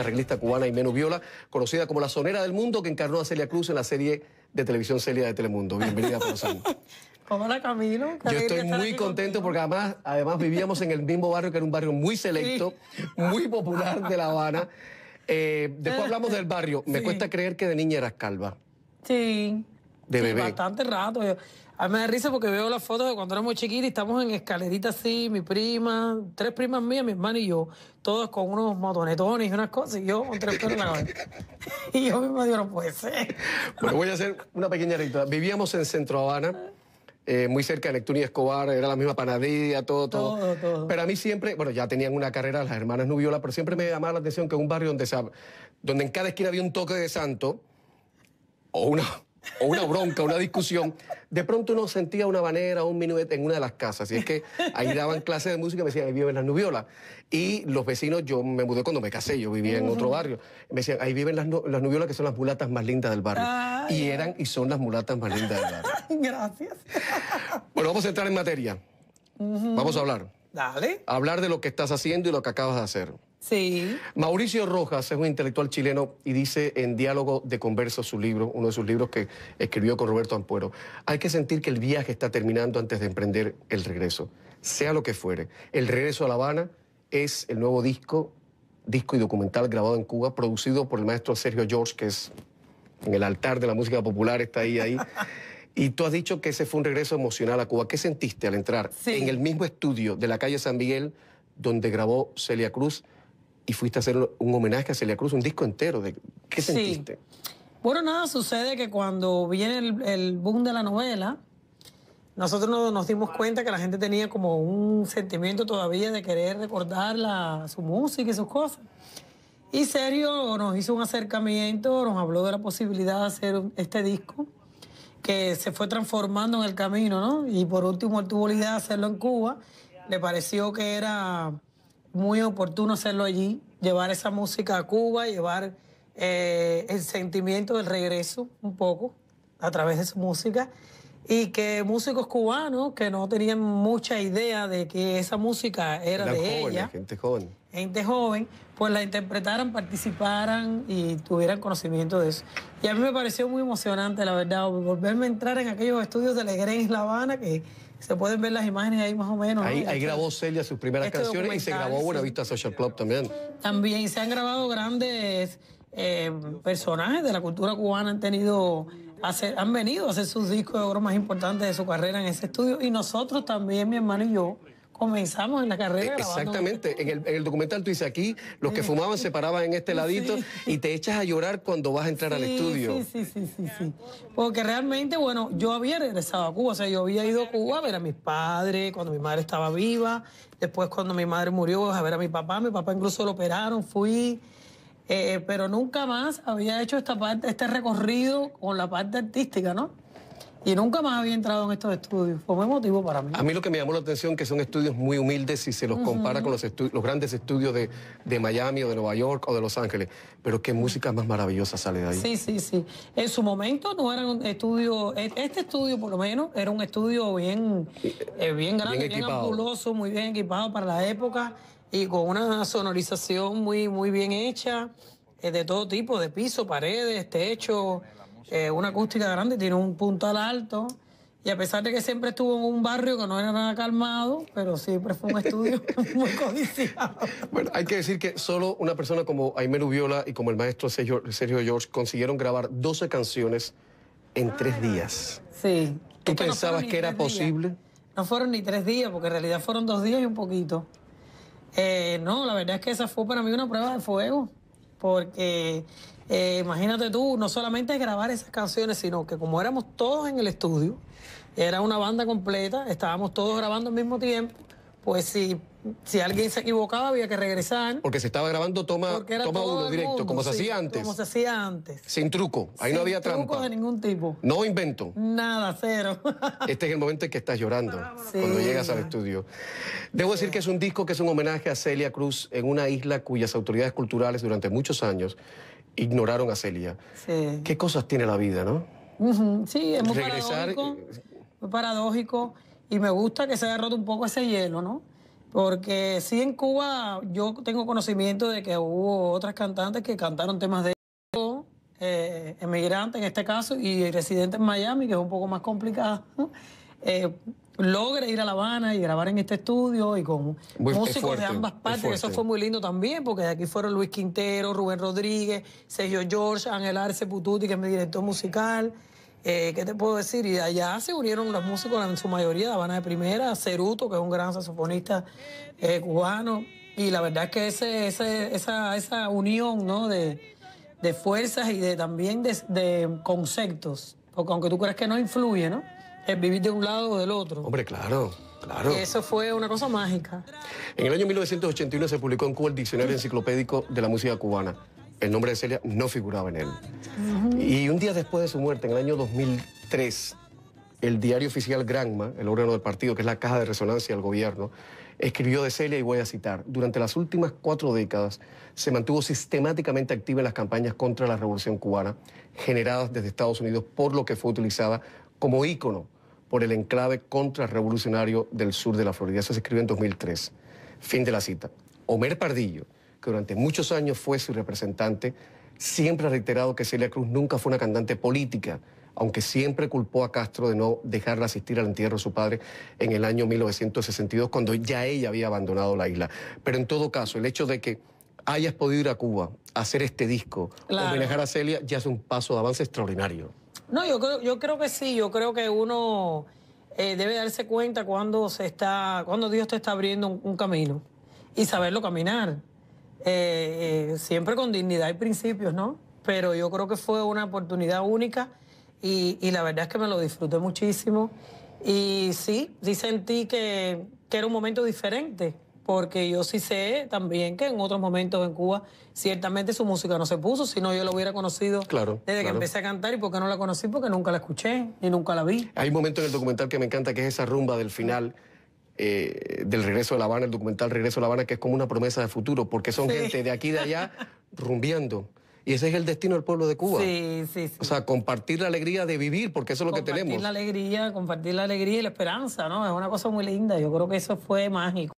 arreglista cubana y menos Viola, conocida como la sonera del mundo, que encarnó a Celia Cruz en la serie de televisión Celia de Telemundo. Bienvenida, ¿Cómo la Camilo. Yo estoy muy contento porque además, además vivíamos en el mismo barrio, que era un barrio muy selecto, muy popular de La Habana. Eh, después hablamos del barrio. Me cuesta creer que de niña eras calva. Sí. De bebé. Bastante rato. A mí me da risa porque veo las fotos de cuando éramos chiquitos y estamos en escalerita así, mi prima, tres primas mías, mi hermano y yo, todos con unos motonetones y unas cosas, y yo con tres y yo mismo digo, no puede ser. Bueno, voy a hacer una pequeña recta. Vivíamos en Centro Habana. Eh, muy cerca de Neptuno y Escobar, era la misma panadilla, todo, todo, Pero a mí siempre, bueno, ya tenían una carrera las hermanas Nubiola, pero siempre me llamaba la atención que un barrio donde, donde en cada esquina había un toque de santo, o una, o una bronca, una discusión, de pronto uno sentía una banera o un minuet en una de las casas. Y es que ahí daban clases de música, me decían, ahí viven las nubiolas. Y los vecinos, yo me mudé cuando me casé, yo vivía en otro barrio. Me decían, ahí viven las, nubiolas que son las mulatas más lindas del barrio. y eran y son las mulatas más lindas del barrio. Gracias. Bueno, vamos a entrar en materia. Vamos a hablar. Dale. hablar de lo que estás haciendo y lo que acabas de hacer. Sí. Mauricio Rojas es un intelectual chileno y dice en Diálogo de Converso su libro, uno de sus libros que escribió con Roberto Ampuero, hay que sentir que el viaje está terminando antes de emprender el regreso, sea lo que fuere. El regreso a La Habana es el nuevo disco, disco y documental grabado en Cuba, producido por el maestro Sergio George, que es en el altar de la música popular, está ahí, ahí. Y tú has dicho que ese fue un regreso emocional a Cuba. ¿Qué sentiste al entrar en el mismo estudio de la calle San Miguel donde grabó Celia Cruz? y fuiste a hacer un homenaje a Celia Cruz, un disco entero. De, ¿Qué sentiste? Bueno, nada, sucede que cuando viene el, boom de la novela, nosotros nos, dimos cuenta que la gente tenía como un sentimiento todavía de querer recordar la, su música y sus cosas. Y serio nos hizo un acercamiento, nos habló de la posibilidad de hacer este disco, que se fue transformando en el camino, ¿no? Y por último él tuvo la idea de hacerlo en Cuba. Le pareció que era muy oportuno hacerlo allí, llevar esa música a Cuba, llevar eh, el sentimiento del regreso un poco a través de su música y que músicos cubanos que no tenían mucha idea de que esa música era, de ella, gente joven, gente joven, pues la interpretaran, participaran y tuvieran conocimiento de eso. Y a mí me pareció muy emocionante, la verdad, volverme a entrar en aquellos estudios de Legren en La Habana que se pueden ver las imágenes ahí más o menos. Ahí, este grabó Celia sus primeras este canciones y se grabó Buena Vista Social Club también. También se han grabado grandes eh, personajes de la cultura cubana, han tenido, han venido a hacer sus discos de oro más importantes de su carrera en ese estudio. Y nosotros también, mi hermano y yo, comenzamos en la carrera. Exactamente. En el, documental tú aquí, los que fumaban se paraban en este ladito y te echas a llorar cuando vas a entrar al estudio. Sí, sí, sí, sí, Porque realmente, bueno, yo había regresado a Cuba, o sea, yo había ido a Cuba a ver a mis padres cuando mi madre estaba viva, después cuando mi madre murió a ver a mi papá, mi papá incluso lo operaron, fui. Eh, pero nunca más había hecho esta parte, este recorrido con la parte artística, ¿no? y nunca más había entrado en estos estudios. Fue muy motivo para mí. A mí lo que me llamó la atención es que son estudios muy humildes si se los compara con los, los grandes estudios de, Miami o de Nueva York o de Los Ángeles. Pero qué música más maravillosa sale de ahí. Sí, sí, sí. En su momento no era un estudio, e-, este estudio por lo menos era un estudio bien, eh, bien grande, bien, ambuloso, muy bien equipado para la época y con una sonorización muy, muy bien hecha, eh, de todo tipo, de piso, paredes, techo. Eh, una acústica grande, tiene un punto al alto. Y a pesar de que siempre estuvo en un barrio que no era nada calmado, pero siempre fue un estudio muy codiciado. Bueno, hay que decir que solo una persona como Aimero Viola y como el maestro Sergio, George consiguieron grabar 12 canciones en tres días. Sí. ¿Tú pensabas que era posible? No fueron ni tres días, porque en realidad fueron dos días y un poquito. Eh, no, la verdad es que esa fue para mí una prueba de fuego, porque eh, imagínate tú, no solamente grabar esas canciones, sino que como éramos todos en el estudio, era una banda completa, estábamos todos grabando al mismo tiempo, pues si, si alguien se equivocaba había que regresar. Porque se estaba grabando toma, toma uno directo, como se hacía antes. Como se hacía antes. Sin truco, ahí no había trampa. truco de ningún tipo. No invento. Nada, cero. este es el momento en que estás llorando cuando llegas al estudio. Debo decir que es un disco que es un homenaje a Celia Cruz en una isla cuyas autoridades culturales durante muchos años ignoraron a Celia. ¿Qué cosas tiene la vida, no? Sí, es muy paradójico. Eh, muy paradójico. Y me gusta que se haya roto un poco ese hielo, ¿no? Porque sí, en Cuba yo tengo conocimiento de que hubo otras cantantes que cantaron temas de eh, emigrantes en este caso y residente en Miami, que es un poco más complicado. Eh, logre ir a La Habana y grabar en este estudio y con músicos de ambas partes. Eso fue muy lindo también, porque de aquí fueron Luis Quintero, Rubén Rodríguez, Sergio George, Ángel Arce Pututi, que es mi director musical. Eh, ¿Qué te puedo decir? Y allá se unieron los músicos, en su mayoría ...La Habana de Primera, Ceruto, que es un gran saxofonista eh, cubano. Y la verdad es que ese, ese, esa, esa unión ¿no? de, fuerzas y de también de, conceptos, porque aunque tú creas que no influye, ¿no? el eh, vivir de un lado o del otro. Hombre, claro. Claro. eso fue una cosa mágica. En el año 1981 se publicó en Cuba el Diccionario Enciclopédico de la Música Cubana. El nombre de Celia no figuraba en él. Y un día después de su muerte, en el año 2003, el diario oficial Granma, el órgano del partido, que es la caja de resonancia del gobierno, escribió de Celia y voy a citar, durante las últimas cuatro décadas se mantuvo sistemáticamente activa en las campañas contra la revolución cubana generadas desde Estados Unidos, por lo que fue utilizada como ícono por el enclave contrarrevolucionario del sur de la Florida. Eso se escribió en 2003. Fin de la cita. Homer Pardillo, que durante muchos años fue su representante, siempre ha reiterado que Celia Cruz nunca fue una cantante política, aunque siempre culpó a Castro de no dejarla asistir al entierro de su padre en el año 1962, cuando ya ella había abandonado la isla. Pero en todo caso, el hecho de que hayas podido ir a Cuba, a hacer este disco, o homenajear a Celia, ya es un paso de avance extraordinario. No, yo creo, yo creo que sí, yo creo que uno eh, debe darse cuenta cuando se está, cuando Dios te está abriendo un, camino y saberlo caminar. Eh, eh, siempre con dignidad y principios, ¿no? Pero yo creo que fue una oportunidad única y, la verdad es que me lo disfruté muchísimo. Y sí, sí sentí que era un momento diferente porque yo sí sé también que en otros momentos en Cuba ciertamente su música no se puso, si no yo la hubiera conocido desde que empecé a cantar y porque no la conocí porque nunca la escuché y nunca la vi. Hay un momento en el documental que me encanta que es esa rumba del final. Eh, del regreso de La Habana, el documental Regreso a La Habana, que es como una promesa de futuro, porque son gente de aquí y de allá rumbiando Y ese es el destino del pueblo de Cuba. Sí, sí, sí. O sea, compartir la alegría de vivir, porque eso es lo que tenemos. Compartir la alegría, compartir la alegría y la esperanza, ¿no? Es una cosa muy linda. Yo creo que eso fue mágico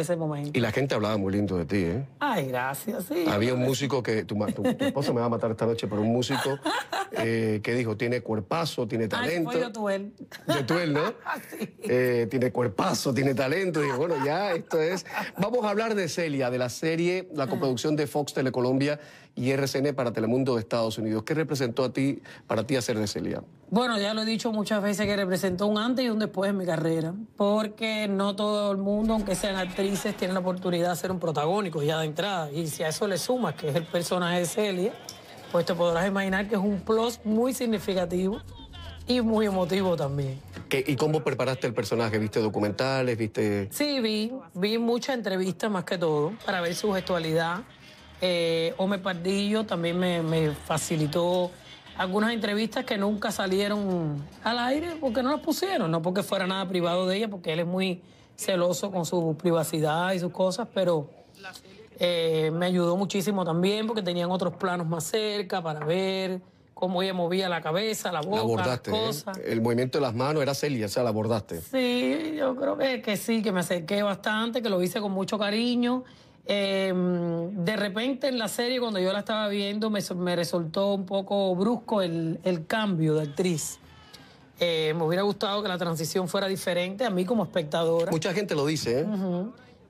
ese momento. Y la gente hablaba muy lindo de ti, ¿eh? Ay, gracias, sí. Había un músico que, tu, esposo me va a matar esta noche, pero un músico eh, que dijo, tiene cuerpazo, tiene talento. Ay, fue de Tuel. De Tuel, ¿no? Ah, eh, tiene cuerpazo, tiene talento. Y bueno, ya, esto es... Vamos a hablar de Celia, de la serie, la coproducción de Fox Telecolombia y RCN para Telemundo de Estados Unidos. ¿Qué representó a ti, para ti hacer de Celia? Bueno, ya lo he dicho muchas veces que representó un antes y un después en mi carrera, porque no todo el mundo, aunque sean artistas, tiene tienen la oportunidad de ser un protagónico ya de entrada. Y si a eso le sumas que es el personaje de Celia, pues te podrás imaginar que es un plus muy significativo y muy emotivo también. ¿Y cómo preparaste el personaje? ¿Viste documentales? ¿Viste...? Sí, vi. Vi muchas entrevistas más que todo para ver su gestualidad. Eh, Ome Pardillo también me facilitó algunas entrevistas que nunca salieron al aire porque no las pusieron, no porque fuera nada privado de ella, porque él es muy celoso con su privacidad y sus cosas, pero eh, me ayudó muchísimo también porque tenían otros planos más cerca para ver cómo ella movía la cabeza, la boca, las ¿eh? cosas. El movimiento de las manos era Celia, o sea, la abordaste. Sí, yo creo que, sí, que me acerqué bastante, que lo hice con mucho cariño. Em, de repente en la serie, cuando yo la estaba viendo, me, me resultó un poco brusco el, el cambio de actriz. Eh, me hubiera gustado que la transición fuera diferente a mí como espectadora. Mucha gente lo dice, ¿eh?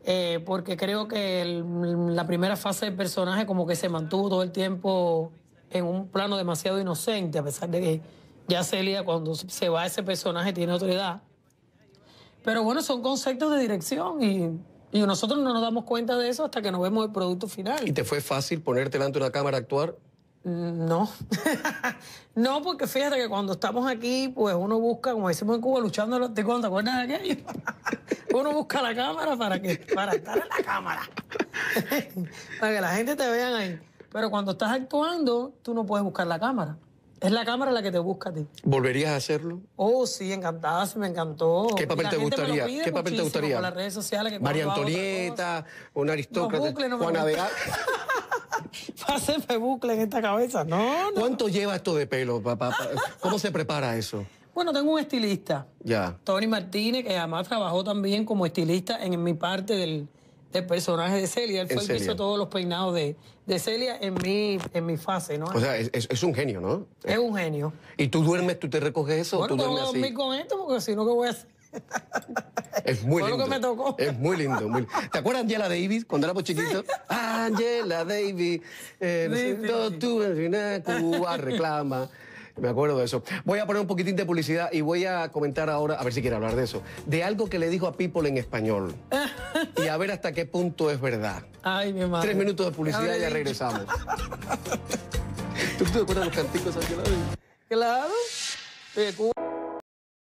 eh porque creo que la primera fase del personaje como que se mantuvo todo el tiempo en un plano demasiado inocente, a pesar de que ya Celia cuando se va ese personaje tiene autoridad. Pero bueno, son conceptos de dirección y, y nosotros no nos damos cuenta de eso hasta que nos vemos el producto final. ¿Y te fue fácil ponerte delante de una cámara a actuar? Mm, no, no, porque fíjate que cuando estamos aquí, pues uno busca, como decimos en Cuba, luchando ¿te acuerdas de aquello? uno busca la cámara para que, para estar en la cámara, para que la gente te vea ahí. Pero cuando estás actuando, tú no puedes buscar la cámara. Es la cámara la que te busca a ti. ¿Volverías a hacerlo? Oh, sí, encantada, sí, me encantó. ¿Qué papel te gustaría? ¿Qué papel te gustaría? las redes sociales que María Antonieta, un aristócrata, no, hacer bucle en esta cabeza. No, no. ¿Cuánto lleva esto de pelo, papá? ¿Cómo se prepara eso? Bueno, tengo un estilista. Ya. Tony Martínez, que además trabajó también como estilista en, mi parte del, personaje de Celia. Él fue el que hizo todos los peinados de, Celia en mi, en mi fase, ¿no? O sea, es, un genio, ¿no? Es un genio. ¿Y tú duermes, tú te recoges eso? Bueno, tú tengo que dormir con esto porque si no, ¿qué voy a hacer? Es muy lindo. Es muy lindo, muy lindo. ¿Te acuerdas de Angela Davis cuando éramos chiquitos? Angela Davis, eh, tú en Cuba reclama. Me acuerdo de eso. Voy a poner un poquitín de publicidad y voy a comentar ahora, a ver si quiere hablar de eso, de algo que le dijo a People en español. y a ver hasta qué punto es verdad. Ay, mi madre. Tres minutos de publicidad y ya regresamos. ¿Tú te acuerdas de los canticos Angela Davis? Claro.